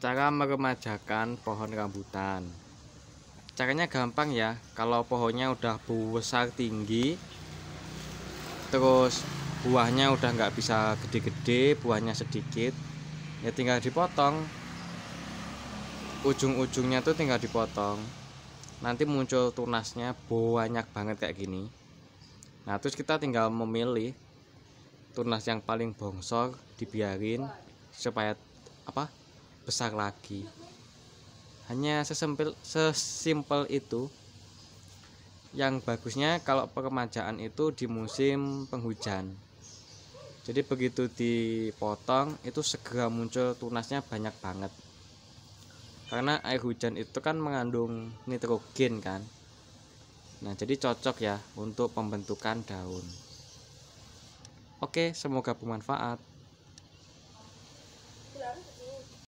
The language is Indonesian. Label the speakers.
Speaker 1: Cara meremajakan pohon rambutan. Caranya gampang ya. Kalau pohonnya udah besar tinggi, terus buahnya udah nggak bisa gede-gede, buahnya sedikit, ya tinggal dipotong. Ujung-ujungnya tuh tinggal dipotong. Nanti muncul tunasnya banyak banget kayak gini. Nah, terus kita tinggal memilih tunas yang paling bongsor dibiarin supaya apa besar lagi hanya sesimpel sesimpel itu yang bagusnya kalau peremajaan itu di musim penghujan jadi begitu dipotong itu segera muncul tunasnya banyak banget karena air hujan itu kan mengandung nitrogen kan nah jadi cocok ya untuk pembentukan daun oke semoga bermanfaat